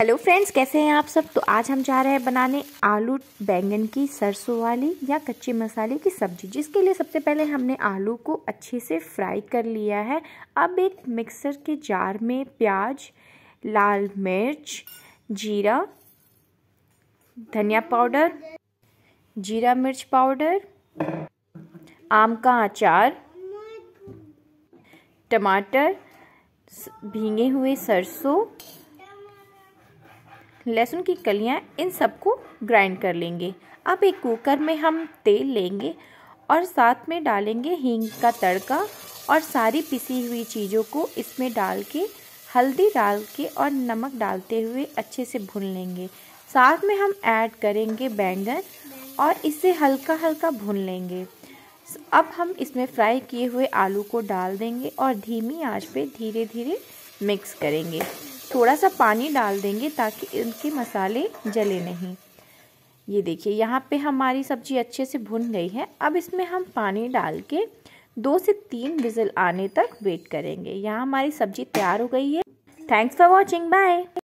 hello friends कैसे हैं आप सब तो आज हम जा रहे हैं बनाने आलू बैंगन की सरसों वाली या कच्चे मसाले की सब्जी जिसके लिए सबसे पहले हमने आलू को अच्छे से फ्राई कर लिया है अब एक मिक्सर के जार में प्याज लाल मिर्च जीरा धनिया पाउडर जीरा मिर्च पाउडर आम का अचार टमाटर भींगे हुए सरसों लहसुन की कलियाँ इन सबको ग्राइंड कर लेंगे अब एक कुकर में हम तेल लेंगे और साथ में डालेंगे हींग का तड़का और सारी पिसी हुई चीज़ों को इसमें डाल के हल्दी डाल के और नमक डालते हुए अच्छे से भून लेंगे साथ में हम ऐड करेंगे बैंगन और इसे हल्का हल्का भून लेंगे अब हम इसमें फ्राई किए हुए आलू को डाल देंगे और धीमी आंच पे धीरे धीरे मिक्स करेंगे थोड़ा सा पानी डाल देंगे ताकि इनके मसाले जले नहीं ये देखिए यहाँ पे हमारी सब्जी अच्छे से भुन गई है अब इसमें हम पानी डाल के दो से तीन विजल आने तक वेट करेंगे यहाँ हमारी सब्जी तैयार हो गई है थैंक्स फॉर वॉचिंग बाय